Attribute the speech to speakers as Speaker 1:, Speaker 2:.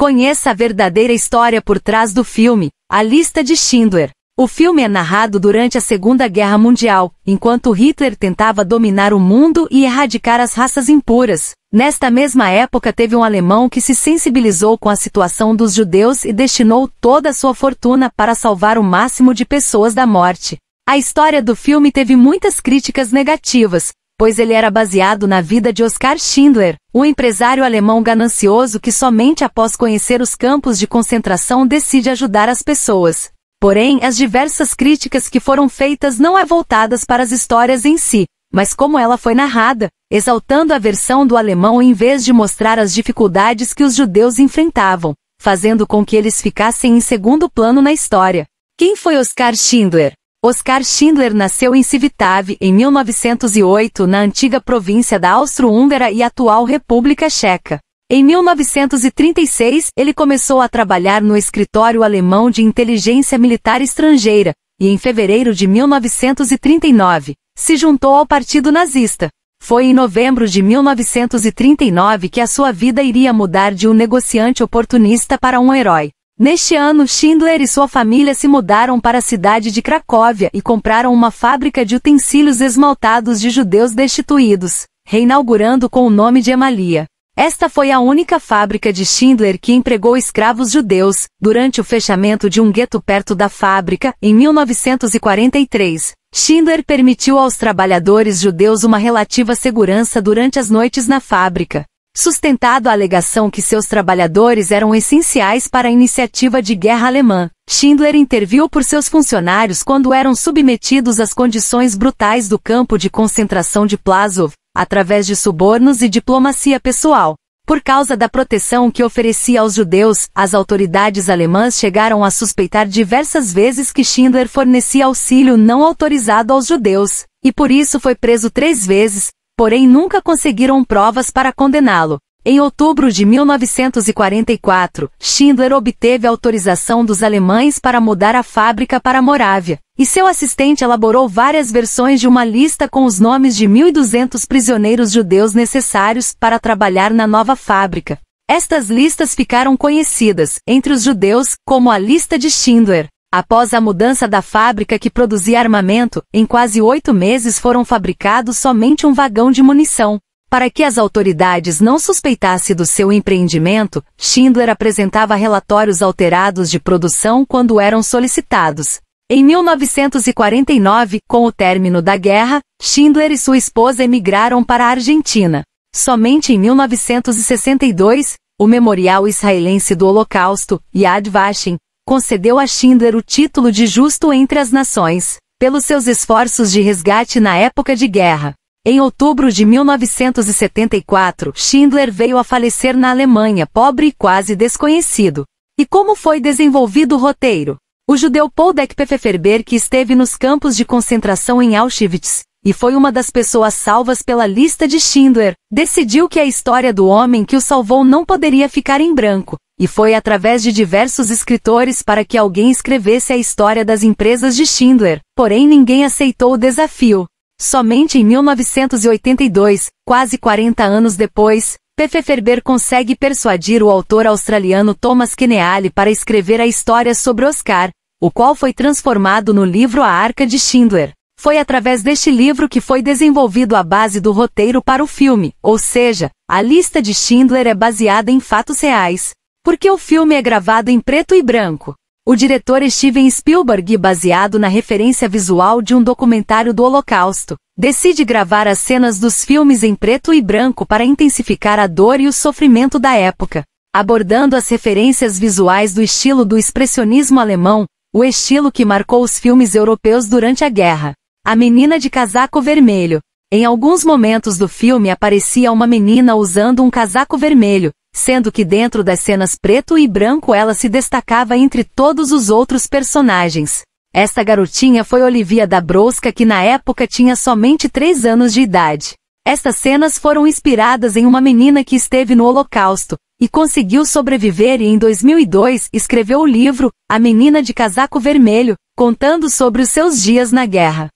Speaker 1: Conheça a verdadeira história por trás do filme, A Lista de Schindler. O filme é narrado durante a Segunda Guerra Mundial, enquanto Hitler tentava dominar o mundo e erradicar as raças impuras. Nesta mesma época teve um alemão que se sensibilizou com a situação dos judeus e destinou toda a sua fortuna para salvar o máximo de pessoas da morte. A história do filme teve muitas críticas negativas, pois ele era baseado na vida de Oskar Schindler, o empresário alemão ganancioso que somente após conhecer os campos de concentração decide ajudar as pessoas. Porém, as diversas críticas que foram feitas não é voltadas para as histórias em si, mas como ela foi narrada, exaltando a versão do alemão em vez de mostrar as dificuldades que os judeus enfrentavam, fazendo com que eles ficassem em segundo plano na história. Quem foi Oskar Schindler? Oskar Schindler nasceu em Civitave em 1908 na antiga província da austro húngara e atual República Checa. Em 1936, ele começou a trabalhar no escritório alemão de inteligência militar estrangeira, e em fevereiro de 1939, se juntou ao Partido Nazista. Foi em novembro de 1939 que a sua vida iria mudar de um negociante oportunista para um herói. Neste ano, Schindler e sua família se mudaram para a cidade de Cracóvia e compraram uma fábrica de utensílios esmaltados de judeus destituídos, reinaugurando com o nome de Emalia. Esta foi a única fábrica de Schindler que empregou escravos judeus, durante o fechamento de um gueto perto da fábrica, em 1943. Schindler permitiu aos trabalhadores judeus uma relativa segurança durante as noites na fábrica sustentado a alegação que seus trabalhadores eram essenciais para a iniciativa de guerra alemã. Schindler interviu por seus funcionários quando eram submetidos às condições brutais do campo de concentração de Plazov, através de subornos e diplomacia pessoal. Por causa da proteção que oferecia aos judeus, as autoridades alemãs chegaram a suspeitar diversas vezes que Schindler fornecia auxílio não autorizado aos judeus, e por isso foi preso três vezes, porém nunca conseguiram provas para condená-lo. Em outubro de 1944, Schindler obteve autorização dos alemães para mudar a fábrica para Morávia, e seu assistente elaborou várias versões de uma lista com os nomes de 1.200 prisioneiros judeus necessários para trabalhar na nova fábrica. Estas listas ficaram conhecidas, entre os judeus, como a Lista de Schindler. Após a mudança da fábrica que produzia armamento, em quase oito meses foram fabricados somente um vagão de munição. Para que as autoridades não suspeitassem do seu empreendimento, Schindler apresentava relatórios alterados de produção quando eram solicitados. Em 1949, com o término da guerra, Schindler e sua esposa emigraram para a Argentina. Somente em 1962, o Memorial Israelense do Holocausto, Yad Vashem, concedeu a Schindler o título de Justo entre as Nações, pelos seus esforços de resgate na época de guerra. Em outubro de 1974, Schindler veio a falecer na Alemanha, pobre e quase desconhecido. E como foi desenvolvido o roteiro? O judeu Paul Dekpfefferber que esteve nos campos de concentração em Auschwitz, e foi uma das pessoas salvas pela lista de Schindler, decidiu que a história do homem que o salvou não poderia ficar em branco, e foi através de diversos escritores para que alguém escrevesse a história das empresas de Schindler, porém ninguém aceitou o desafio. Somente em 1982, quase 40 anos depois, P.F. consegue persuadir o autor australiano Thomas Keneally para escrever a história sobre Oscar, o qual foi transformado no livro A Arca de Schindler. Foi através deste livro que foi desenvolvido a base do roteiro para o filme, ou seja, a lista de Schindler é baseada em fatos reais. Porque o filme é gravado em preto e branco. O diretor é Steven Spielberg, baseado na referência visual de um documentário do Holocausto, decide gravar as cenas dos filmes em preto e branco para intensificar a dor e o sofrimento da época. Abordando as referências visuais do estilo do expressionismo alemão, o estilo que marcou os filmes europeus durante a guerra. A menina de casaco vermelho. Em alguns momentos do filme aparecia uma menina usando um casaco vermelho, sendo que dentro das cenas preto e branco ela se destacava entre todos os outros personagens. Esta garotinha foi Olivia da Brosca que na época tinha somente 3 anos de idade. Estas cenas foram inspiradas em uma menina que esteve no Holocausto e conseguiu sobreviver e em 2002 escreveu o livro A Menina de Casaco Vermelho, contando sobre os seus dias na guerra.